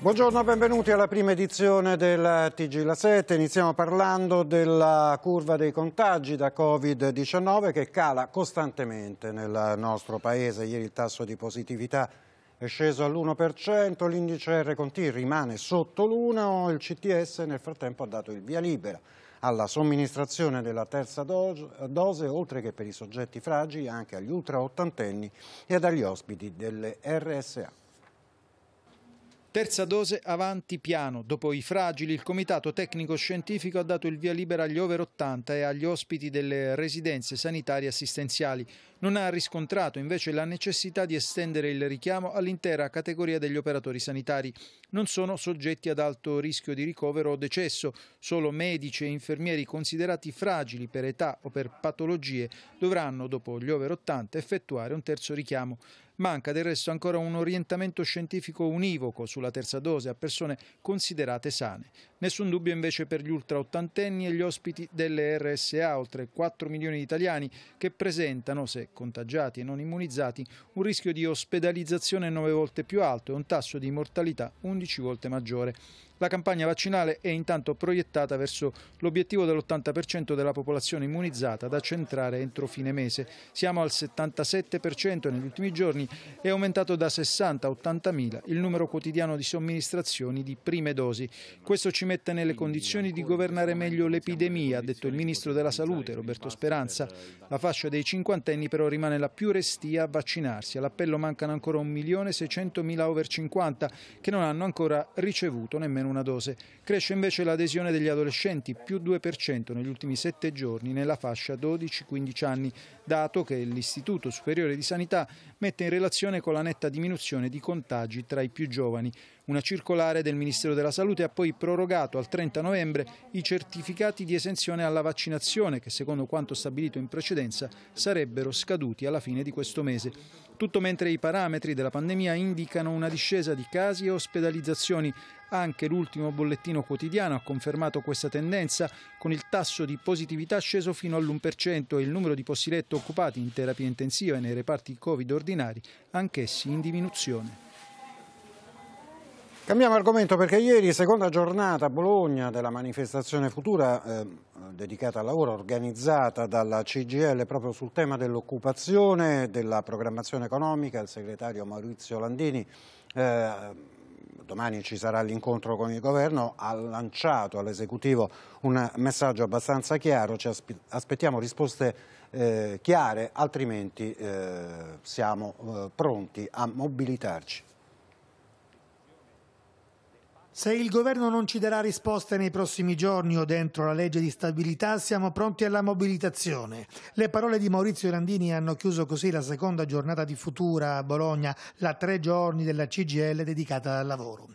Buongiorno, benvenuti alla prima edizione del TG La 7. Iniziamo parlando della curva dei contagi da Covid-19 che cala costantemente nel nostro paese. Ieri il tasso di positività è sceso all'1%, l'indice R T rimane sotto l'1, il CTS nel frattempo ha dato il via libera alla somministrazione della terza dose, oltre che per i soggetti fragili anche agli ultraottantenni ottantenni e agli ospiti delle RSA. Terza dose avanti piano. Dopo i fragili, il Comitato Tecnico Scientifico ha dato il via libera agli over 80 e agli ospiti delle residenze sanitarie assistenziali. Non ha riscontrato invece la necessità di estendere il richiamo all'intera categoria degli operatori sanitari. Non sono soggetti ad alto rischio di ricovero o decesso. Solo medici e infermieri considerati fragili per età o per patologie dovranno, dopo gli over 80, effettuare un terzo richiamo. Manca del resto ancora un orientamento scientifico univoco sulla terza dose a persone considerate sane. Nessun dubbio invece per gli ultraottantenni e gli ospiti delle RSA, oltre 4 milioni di italiani che presentano, se contagiati e non immunizzati, un rischio di ospedalizzazione 9 volte più alto e un tasso di mortalità 11 volte maggiore. La campagna vaccinale è intanto proiettata verso l'obiettivo dell'80% della popolazione immunizzata da centrare entro fine mese. Siamo al 77% negli ultimi giorni e è aumentato da 60 a 80 mila il numero quotidiano di somministrazioni di prime dosi. Questo ci mette nelle condizioni di governare meglio l'epidemia, ha detto il Ministro della Salute Roberto Speranza. La fascia dei cinquantenni però rimane la più restia a vaccinarsi. All'appello mancano ancora 1.600.000 over 50 che non hanno ancora ricevuto nemmeno una dose. Cresce invece l'adesione degli adolescenti, più 2% negli ultimi 7 giorni nella fascia 12-15 anni, dato che l'Istituto Superiore di Sanità mette in relazione con la netta diminuzione di contagi tra i più giovani. Una circolare del Ministero della Salute ha poi prorogato al 30 novembre i certificati di esenzione alla vaccinazione che secondo quanto stabilito in precedenza sarebbero scaduti alla fine di questo mese. Tutto mentre i parametri della pandemia indicano una discesa di casi e ospedalizzazioni. Anche l'ultimo bollettino quotidiano ha confermato questa tendenza con il tasso di positività sceso fino all'1% e il numero di posti letto occupati in terapia intensiva e nei reparti Covid ordinari, anch'essi in diminuzione. Cambiamo argomento perché ieri, seconda giornata a Bologna della manifestazione futura eh, dedicata al lavoro organizzata dalla CGL proprio sul tema dell'occupazione, della programmazione economica, il segretario Maurizio Landini eh, domani ci sarà l'incontro con il governo, ha lanciato all'esecutivo un messaggio abbastanza chiaro, ci aspettiamo risposte eh, chiare, altrimenti eh, siamo eh, pronti a mobilitarci. Se il governo non ci darà risposte nei prossimi giorni o dentro la legge di stabilità, siamo pronti alla mobilitazione. Le parole di Maurizio Landini hanno chiuso così la seconda giornata di Futura a Bologna, la tre giorni della CGL dedicata al lavoro.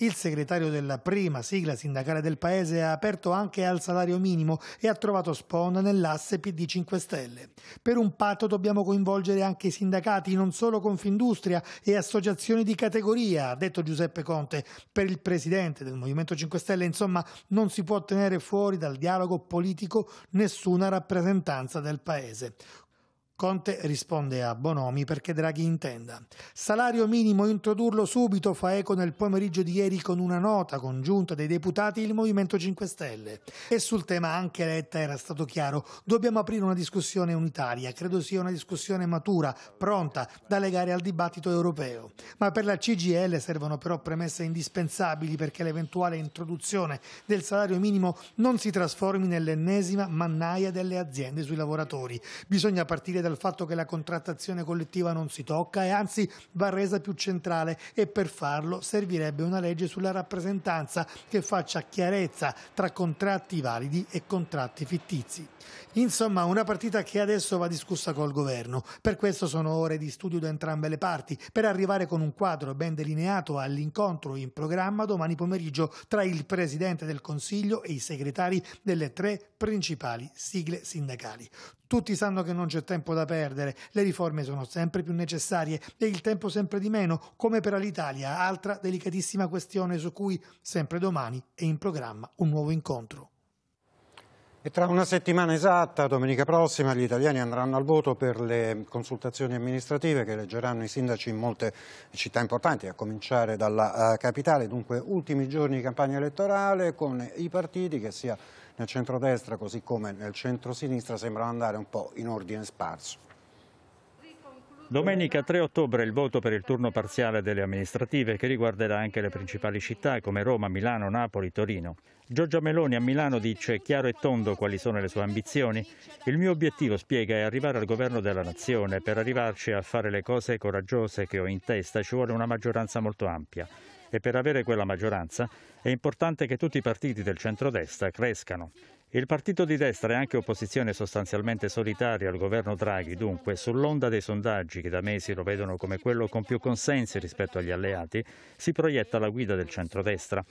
Il segretario della prima sigla sindacale del paese ha aperto anche al salario minimo e ha trovato spawn nell'asse PD 5 Stelle. Per un patto dobbiamo coinvolgere anche i sindacati, non solo Confindustria e associazioni di categoria, ha detto Giuseppe Conte. Per il presidente del Movimento 5 Stelle, insomma, non si può tenere fuori dal dialogo politico nessuna rappresentanza del paese. Conte risponde a Bonomi perché Draghi intenda. Salario minimo introdurlo subito, fa eco nel pomeriggio di ieri con una nota congiunta dei deputati il Movimento 5 Stelle. E sul tema anche Letta era stato chiaro, dobbiamo aprire una discussione unitaria, credo sia una discussione matura, pronta, da legare al dibattito europeo. Ma per la CGL servono però premesse indispensabili perché l'eventuale introduzione del salario minimo non si trasformi nell'ennesima mannaia delle aziende sui lavoratori. Bisogna partire da dal fatto che la contrattazione collettiva non si tocca e anzi va resa più centrale e per farlo servirebbe una legge sulla rappresentanza che faccia chiarezza tra contratti validi e contratti fittizi. Insomma, una partita che adesso va discussa col governo. Per questo sono ore di studio da entrambe le parti, per arrivare con un quadro ben delineato all'incontro in programma domani pomeriggio tra il Presidente del Consiglio e i segretari delle tre principali sigle sindacali. Tutti sanno che non c'è tempo da perdere, le riforme sono sempre più necessarie e il tempo sempre di meno, come per l'Italia, altra delicatissima questione su cui sempre domani è in programma un nuovo incontro. E tra una settimana esatta, domenica prossima, gli italiani andranno al voto per le consultazioni amministrative che eleggeranno i sindaci in molte città importanti, a cominciare dalla eh, capitale. Dunque ultimi giorni di campagna elettorale con i partiti che sia nel centrodestra così come nel centro-sinistra sembrano andare un po' in ordine sparso. Domenica 3 ottobre il voto per il turno parziale delle amministrative che riguarderà anche le principali città come Roma, Milano, Napoli, Torino. Giorgia Meloni a Milano dice chiaro e tondo quali sono le sue ambizioni. Il mio obiettivo, spiega, è arrivare al governo della nazione. Per arrivarci a fare le cose coraggiose che ho in testa ci vuole una maggioranza molto ampia e per avere quella maggioranza è importante che tutti i partiti del centrodestra crescano. Il partito di destra e anche opposizione sostanzialmente solitaria al governo Draghi, dunque, sull'onda dei sondaggi che da mesi lo vedono come quello con più consensi rispetto agli alleati, si proietta la guida del centrodestra.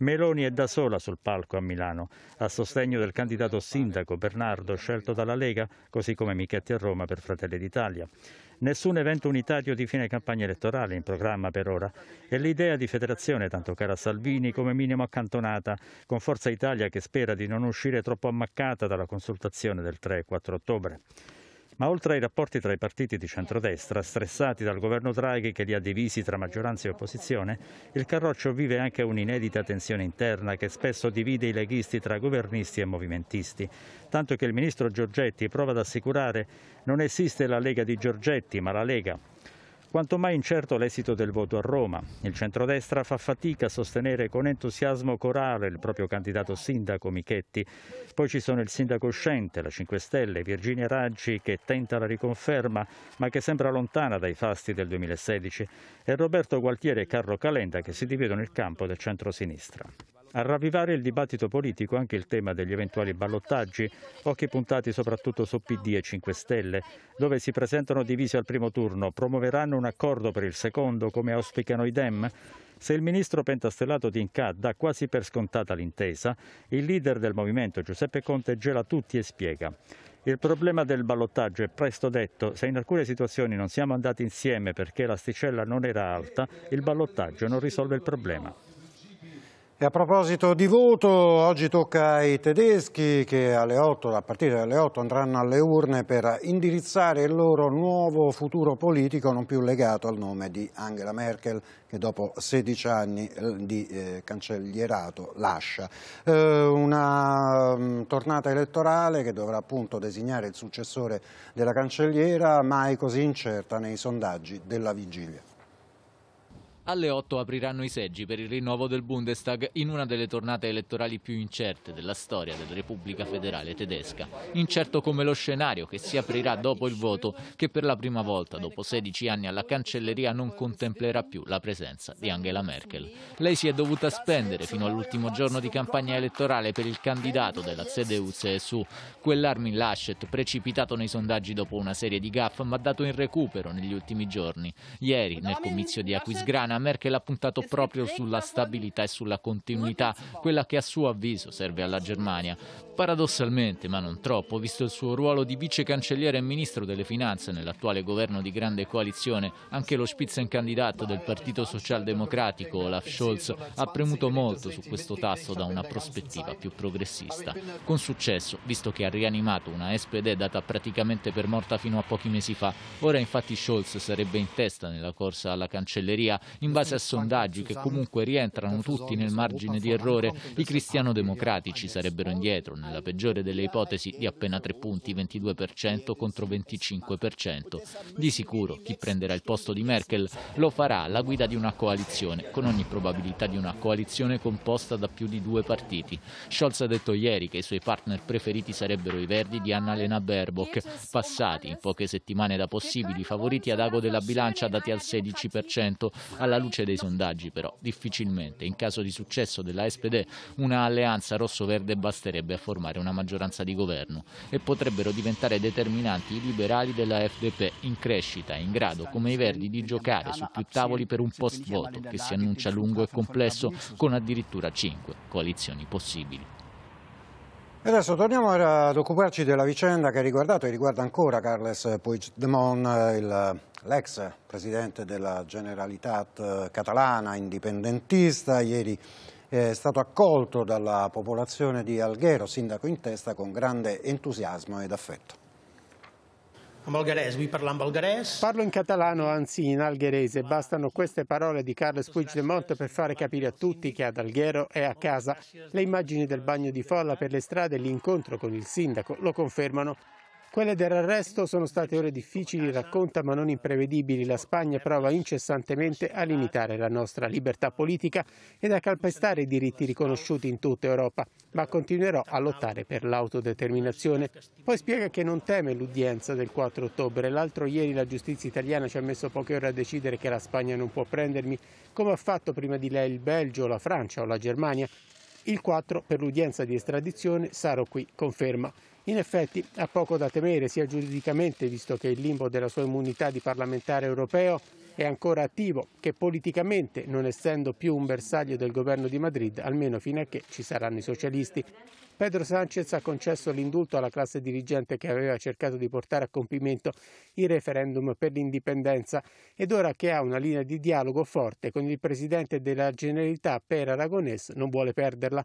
Meloni è da sola sul palco a Milano, a sostegno del candidato sindaco Bernardo scelto dalla Lega, così come Michetti a Roma per Fratelli d'Italia. Nessun evento unitario di fine campagna elettorale in programma per ora e l'idea di federazione tanto cara a Salvini come minimo accantonata, con Forza Italia che spera di non uscire troppo ammaccata dalla consultazione del 3 e 4 ottobre. Ma oltre ai rapporti tra i partiti di centrodestra, stressati dal governo Draghi che li ha divisi tra maggioranza e opposizione, il Carroccio vive anche un'inedita tensione interna che spesso divide i leghisti tra governisti e movimentisti. Tanto che il ministro Giorgetti prova ad assicurare non esiste la Lega di Giorgetti, ma la Lega, quanto mai incerto l'esito del voto a Roma. Il centrodestra fa fatica a sostenere con entusiasmo corale il proprio candidato sindaco Michetti. Poi ci sono il sindaco uscente, la 5 Stelle, Virginia Raggi che tenta la riconferma ma che sembra lontana dai fasti del 2016 e Roberto Gualtieri e Carlo Calenda che si dividono il campo del centro-sinistra. A ravvivare il dibattito politico anche il tema degli eventuali ballottaggi, occhi puntati soprattutto su PD e 5 Stelle, dove si presentano divisi al primo turno, promuoveranno un accordo per il secondo come auspicano i Dem? Se il ministro pentastellato di Inca dà quasi per scontata l'intesa, il leader del movimento Giuseppe Conte gela tutti e spiega. Il problema del ballottaggio è presto detto, se in alcune situazioni non siamo andati insieme perché l'asticella non era alta, il ballottaggio non risolve il problema. E a proposito di voto, oggi tocca ai tedeschi che 8, a partire dalle 8 andranno alle urne per indirizzare il loro nuovo futuro politico non più legato al nome di Angela Merkel che dopo 16 anni eh, di eh, cancellierato lascia. Eh, una mh, mm, tornata elettorale che dovrà appunto designare il successore della cancelliera mai così incerta nei sondaggi della vigilia. Alle 8 apriranno i seggi per il rinnovo del Bundestag in una delle tornate elettorali più incerte della storia della Repubblica Federale Tedesca. Incerto come lo scenario che si aprirà dopo il voto che per la prima volta dopo 16 anni alla cancelleria non contemplerà più la presenza di Angela Merkel. Lei si è dovuta spendere fino all'ultimo giorno di campagna elettorale per il candidato della CDU-CSU, quell'Armin Laschet precipitato nei sondaggi dopo una serie di gaff ma dato in recupero negli ultimi giorni. Ieri nel comizio di Aquisgrana italiana, Merkel ha puntato proprio sulla stabilità e sulla continuità, quella che a suo avviso serve alla Germania. Paradossalmente, ma non troppo, visto il suo ruolo di vice cancelliere e ministro delle finanze nell'attuale governo di grande coalizione, anche lo Spitzenkandidat del Partito Socialdemocratico, Olaf Scholz, ha premuto molto su questo tasso da una prospettiva più progressista. Con successo, visto che ha rianimato una SPD data praticamente per morta fino a pochi mesi fa. Ora infatti Scholz sarebbe in testa nella corsa alla cancelleria in base a sondaggi che comunque rientrano tutti nel margine di errore, i cristiano-democratici sarebbero indietro, nella peggiore delle ipotesi, di appena 3 punti, 22% contro 25%. Di sicuro chi prenderà il posto di Merkel lo farà alla guida di una coalizione, con ogni probabilità di una coalizione composta da più di due partiti. Scholz ha detto ieri che i suoi partner preferiti sarebbero i verdi di Annalena Baerbock, passati in poche settimane da possibili favoriti ad ago della bilancia dati al 16%, alla alla luce dei sondaggi però difficilmente in caso di successo della SPD una alleanza rosso-verde basterebbe a formare una maggioranza di governo e potrebbero diventare determinanti i liberali della FDP in crescita, in grado come i verdi di giocare su più tavoli per un post voto che si annuncia lungo e complesso con addirittura cinque coalizioni possibili. E adesso torniamo ad occuparci della vicenda che ha riguardato e riguarda ancora Carles Puigdemont, l'ex presidente della Generalitat eh, catalana indipendentista. Ieri è stato accolto dalla popolazione di Alghero, sindaco in testa, con grande entusiasmo ed affetto. En bulgarès, oui, parlo in bulgarès. Parlo in catalano, anzi in algherese. Bastano queste parole di Carles Puigdemont per fare capire a tutti che ad Alghero è a casa. Le immagini del bagno di folla per le strade e l'incontro con il sindaco lo confermano. Quelle dell'arresto sono state ore difficili, racconta, ma non imprevedibili. La Spagna prova incessantemente a limitare la nostra libertà politica ed a calpestare i diritti riconosciuti in tutta Europa, ma continuerò a lottare per l'autodeterminazione. Poi spiega che non teme l'udienza del 4 ottobre. L'altro ieri la giustizia italiana ci ha messo poche ore a decidere che la Spagna non può prendermi, come ha fatto prima di lei il Belgio, la Francia o la Germania. Il 4 per l'udienza di estradizione sarò qui, conferma. In effetti ha poco da temere sia giuridicamente, visto che il limbo della sua immunità di parlamentare europeo è ancora attivo, che politicamente, non essendo più un bersaglio del governo di Madrid, almeno fino a che ci saranno i socialisti. Pedro Sanchez ha concesso l'indulto alla classe dirigente che aveva cercato di portare a compimento il referendum per l'indipendenza ed ora che ha una linea di dialogo forte con il presidente della Generalità Per Aragonés non vuole perderla.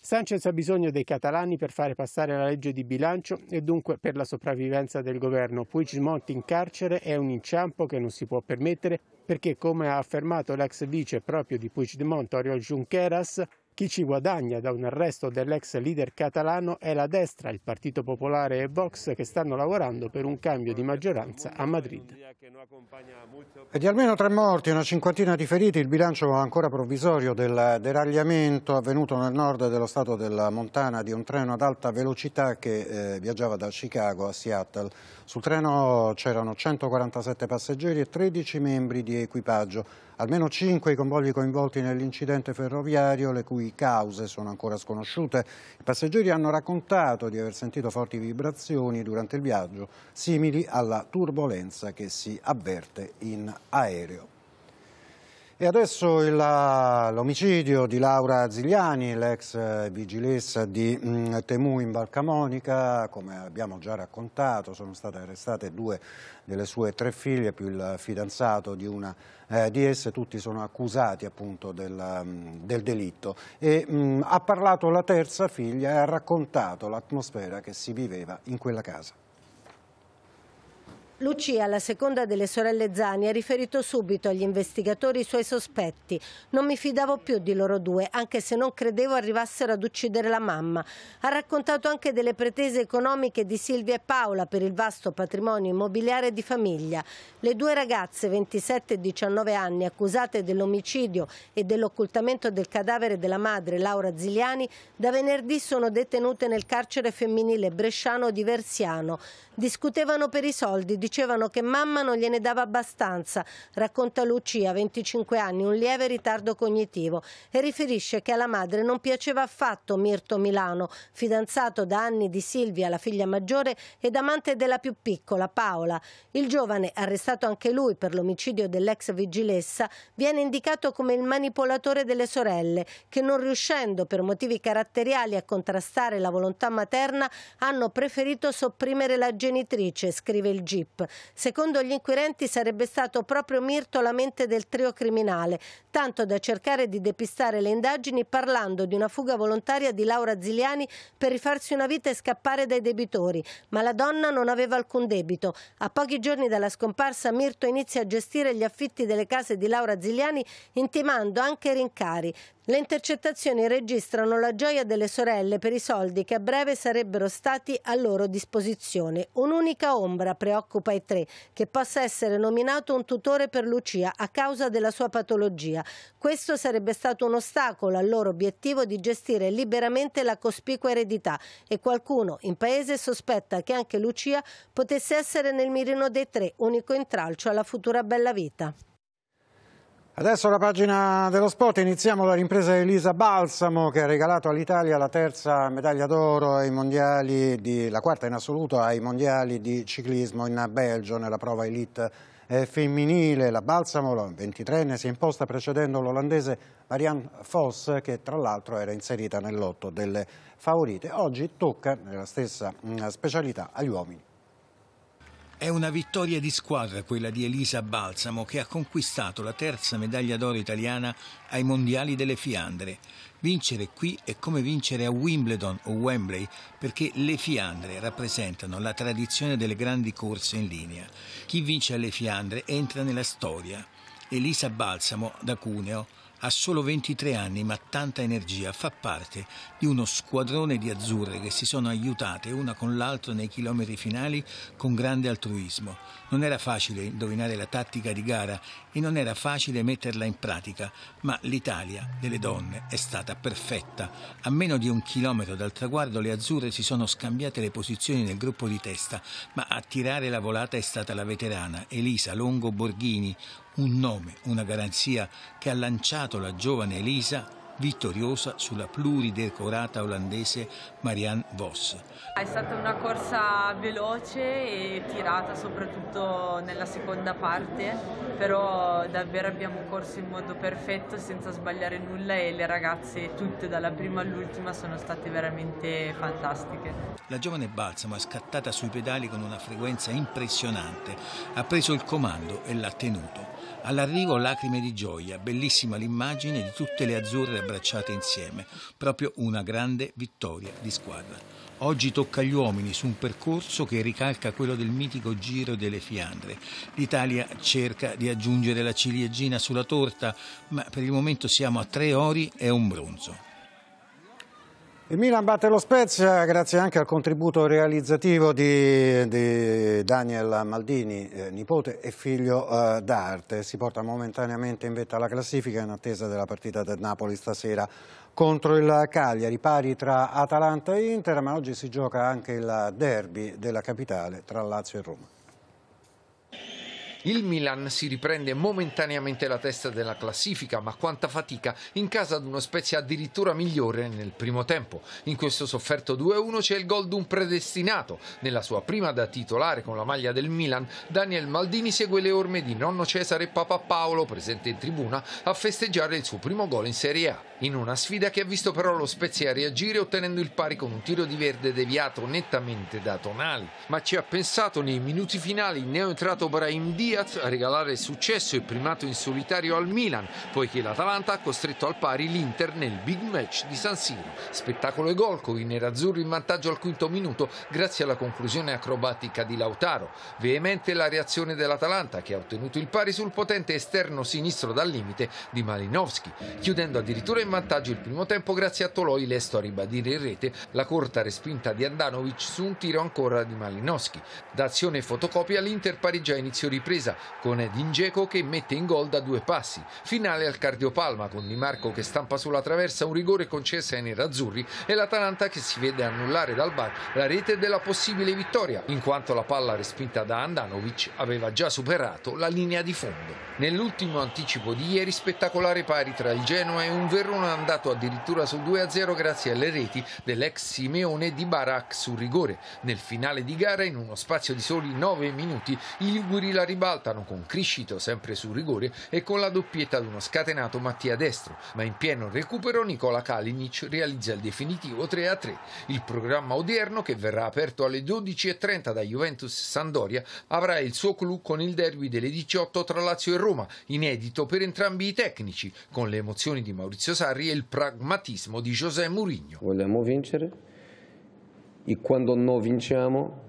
Sanchez ha bisogno dei catalani per fare passare la legge di bilancio e dunque per la sopravvivenza del governo. Puigdemont in carcere è un inciampo che non si può permettere perché, come ha affermato l'ex vice proprio di Puigdemont, Oriol Junqueras, chi ci guadagna da un arresto dell'ex leader catalano è la destra, il Partito Popolare e Vox che stanno lavorando per un cambio di maggioranza a Madrid. E di almeno tre morti e una cinquantina di feriti, il bilancio ancora provvisorio del deragliamento avvenuto nel nord dello stato della Montana di un treno ad alta velocità che eh, viaggiava da Chicago a Seattle. Sul treno c'erano 147 passeggeri e 13 membri di equipaggio. Almeno cinque i convogli coinvolti nell'incidente ferroviario, le cui cause sono ancora sconosciute. I passeggeri hanno raccontato di aver sentito forti vibrazioni durante il viaggio, simili alla turbolenza che si avverte in aereo. E adesso eh, l'omicidio di Laura Zigliani, l'ex eh, vigilessa di mh, mm, Temu in Valcamonica, come abbiamo già raccontato, sono state arrestate due delle sue tre figlie più il fidanzato di una eh, di esse, tutti sono accusati appunto del, mm, del delitto. E, mh, mm, ha parlato la terza figlia e ha raccontato l'atmosfera che si viveva in quella casa. Lucia, la seconda delle sorelle Zani, ha riferito subito agli investigatori i suoi sospetti. Non mi fidavo più di loro due, anche se non credevo arrivassero ad uccidere la mamma. Ha raccontato anche delle pretese economiche di Silvia e Paola per il vasto patrimonio immobiliare di famiglia. Le due ragazze, 27 e 19 anni, accusate dell'omicidio e dell'occultamento del cadavere della madre Laura Ziliani, da venerdì sono detenute nel carcere femminile bresciano di Versiano. Discutevano per i soldi dicevano che mamma non gliene dava abbastanza, racconta Lucia, 25 anni, un lieve ritardo cognitivo e riferisce che alla madre non piaceva affatto Mirto Milano, fidanzato da anni di Silvia, la figlia maggiore, ed amante della più piccola, Paola. Il giovane, arrestato anche lui per l'omicidio dell'ex vigilessa, viene indicato come il manipolatore delle sorelle, che non riuscendo per motivi caratteriali a contrastare la volontà materna, hanno preferito sopprimere la genitrice, scrive il GIP. Secondo gli inquirenti sarebbe stato proprio Mirto la mente del trio criminale, tanto da cercare di depistare le indagini parlando di una fuga volontaria di Laura Ziliani per rifarsi una vita e scappare dai debitori. Ma la donna non aveva alcun debito. A pochi giorni dalla scomparsa Mirto inizia a gestire gli affitti delle case di Laura Ziliani intimando anche rincari. Le intercettazioni registrano la gioia delle sorelle per i soldi che a breve sarebbero stati a loro disposizione. Un'unica ombra preoccupa i tre, che possa essere nominato un tutore per Lucia a causa della sua patologia. Questo sarebbe stato un ostacolo al loro obiettivo di gestire liberamente la cospicua eredità e qualcuno in paese sospetta che anche Lucia potesse essere nel mirino dei tre, unico intralcio alla futura bella vita. Adesso la pagina dello sport, iniziamo la ripresa di Elisa Balsamo che ha regalato all'Italia la terza medaglia d'oro di, la quarta in assoluto ai mondiali di ciclismo in Belgio nella prova elite eh, femminile. La Balsamo, 23enne, si è imposta precedendo l'olandese Marianne Voss che tra l'altro era inserita nell'otto delle favorite. Oggi tocca nella stessa mm, specialità agli uomini. È una vittoria di squadra quella di Elisa Balsamo che ha conquistato la terza medaglia d'oro italiana ai Mondiali delle Fiandre. Vincere qui è come vincere a Wimbledon o Wembley perché le Fiandre rappresentano la tradizione delle grandi corse in linea. Chi vince alle Fiandre entra nella storia. Elisa Balsamo da Cuneo ha solo 23 anni ma tanta energia, fa parte di uno squadrone di azzurre che si sono aiutate una con l'altra nei chilometri finali con grande altruismo. Non era facile indovinare la tattica di gara e non era facile metterla in pratica, ma l'Italia delle donne è stata perfetta. A meno di un chilometro dal traguardo le azzurre si sono scambiate le posizioni nel gruppo di testa, ma a tirare la volata è stata la veterana Elisa Longo Borghini, un nome, una garanzia che ha lanciato la giovane Elisa vittoriosa sulla pluridecorata olandese Marianne Vos. È stata una corsa veloce e tirata soprattutto nella seconda parte, però davvero abbiamo corso in modo perfetto senza sbagliare nulla e le ragazze tutte dalla prima all'ultima sono state veramente fantastiche. La giovane Balsamo è scattata sui pedali con una frequenza impressionante, ha preso il comando e l'ha tenuto. All'arrivo lacrime di gioia, bellissima l'immagine di tutte le azzurre abbracciate insieme, proprio una grande vittoria di squadra. Oggi tocca agli uomini su un percorso che ricalca quello del mitico Giro delle Fiandre. L'Italia cerca di aggiungere la ciliegina sulla torta, ma per il momento siamo a tre ori e un bronzo. Il Milan batte lo Spezia grazie anche al contributo realizzativo di, di Daniel Maldini, eh, nipote e figlio eh, d'arte. Si porta momentaneamente in vetta alla classifica in attesa della partita del Napoli stasera contro il Cagliari, pari tra Atalanta e Inter, ma oggi si gioca anche il derby della capitale tra Lazio e Roma. Il Milan si riprende momentaneamente la testa della classifica, ma quanta fatica in casa ad uno Spezia addirittura migliore nel primo tempo. In questo sofferto 2-1 c'è il gol di un predestinato. Nella sua prima da titolare con la maglia del Milan, Daniel Maldini segue le orme di nonno Cesare e papà Paolo, presente in tribuna, a festeggiare il suo primo gol in Serie A. In una sfida che ha visto però lo Spezia reagire ottenendo il pari con un tiro di verde deviato nettamente da Tonali, ma ci ha pensato nei minuti finali il neoentrato Brahim Diaz a regalare successo e primato in solitario al Milan, poiché l'Atalanta ha costretto al pari l'Inter nel big match di San Siro. Spettacolo e gol con i nerazzurri in vantaggio al quinto minuto grazie alla conclusione acrobatica di Lautaro. Veemente la reazione dell'Atalanta che ha ottenuto il pari sul potente esterno sinistro dal limite di Malinowski, chiudendo addirittura in in vantaggio il primo tempo grazie a Toloi lesto a ribadire in rete la corta respinta di Andanovic su un tiro ancora di Malinowski. Da azione fotocopia l'Inter pareggia inizio ripresa con Dingeco che mette in gol da due passi. Finale al cardiopalma con Di Marco che stampa sulla traversa un rigore concesso ai nerazzurri e l'Atalanta che si vede annullare dal bar la rete della possibile vittoria in quanto la palla respinta da Andanovic aveva già superato la linea di fondo. Nell'ultimo anticipo di ieri spettacolare pari tra il Genoa e un Verona sono andato addirittura sul 2-0 grazie alle reti dell'ex Simeone di Barak su rigore. Nel finale di gara, in uno spazio di soli 9 minuti, i Liguri la ribaltano con Criscito sempre su rigore e con la doppietta ad uno scatenato Mattia Destro, ma in pieno recupero Nicola Kalinic realizza il definitivo 3-3. Il programma odierno, che verrà aperto alle 12.30 da Juventus Sandoria, avrà il suo clou con il derby delle 18 tra Lazio e Roma, inedito per entrambi i tecnici, con le emozioni di Maurizio Sarri avversari e il pragmatismo di José Mourinho. Vogliamo vincere e quando non vinciamo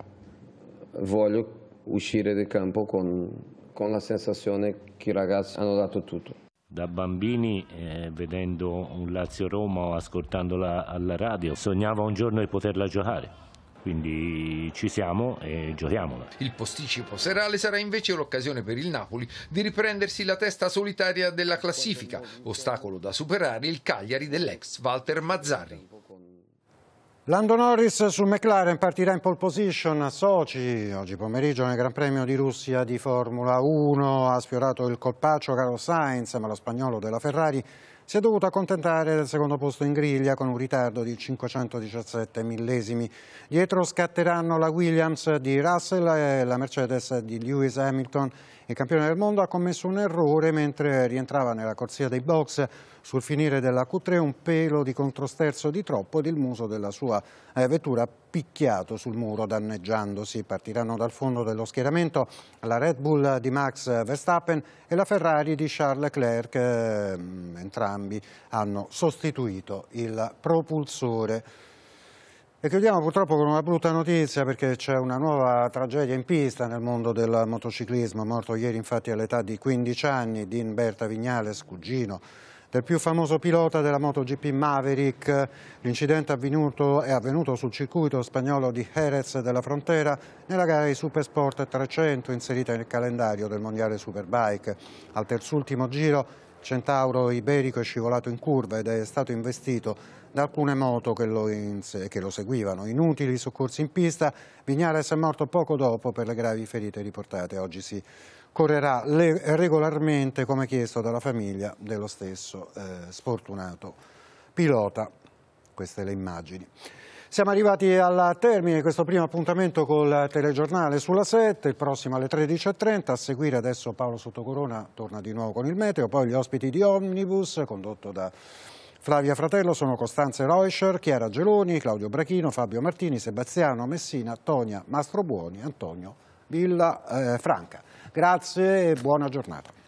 voglio uscire dal campo con, con la sensazione che i ragazzi hanno dato tutto da bambini, eh, vedendo un Lazio-Roma o ascoltandola alla radio, sognavo un giorno di poterla giocare. Quindi ci siamo e giochiamola. Il posticipo serale sarà invece l'occasione per il Napoli di riprendersi la testa solitaria della classifica, ostacolo da superare il Cagliari dell'ex Walter Mazzarri. Lando Norris su McLaren partirà in pole position a Sochi, oggi pomeriggio nel Gran Premio di Russia di Formula 1, ha sfiorato il colpaccio Carlos Sainz, ma lo spagnolo della Ferrari si è dovuto accontentare del secondo posto in griglia con un ritardo di 517 millesimi. Dietro scatteranno la Williams di Russell e la Mercedes di Lewis Hamilton il campione del mondo ha commesso un errore mentre rientrava nella corsia dei box sul finire della Q3 un pelo di controsterzo di troppo ed il muso della sua eh, vettura picchiato sul muro danneggiandosi. Partiranno dal fondo dello schieramento la Red Bull di Max Verstappen e la Ferrari di Charles Leclerc. Ehm, entrambi hanno sostituito il propulsore. E chiudiamo purtroppo con una brutta notizia perché c'è una nuova tragedia in pista nel mondo del motociclismo. Morto ieri infatti all'età di 15 anni Dean Berta Vignales, cugino del più famoso pilota della MotoGP Maverick. L'incidente è avvenuto sul circuito spagnolo di Jerez della Frontera nella gara di Supersport 300 inserita nel calendario del Mondiale Superbike. Al terzultimo giro Centauro Iberico è scivolato in curva ed è stato investito da alcune moto che lo, che lo seguivano. Inutili soccorsi in pista, Vignares è morto poco dopo per le gravi ferite riportate. Oggi si correrà regolarmente come chiesto dalla famiglia dello stesso eh, sfortunato pilota. Queste le immagini. Siamo arrivati al termine di questo primo appuntamento col telegiornale sulla 7, il prossimo alle 13.30. A seguire adesso Paolo Sottocorona torna di nuovo con il meteo, poi gli ospiti di Omnibus condotto da Flavia Fratello sono Costanze Reuscher, Chiara Geloni, Claudio Brachino, Fabio Martini, Sebastiano Messina, Tonia Mastrobuoni, Antonio Villa eh, Franca. Grazie e buona giornata.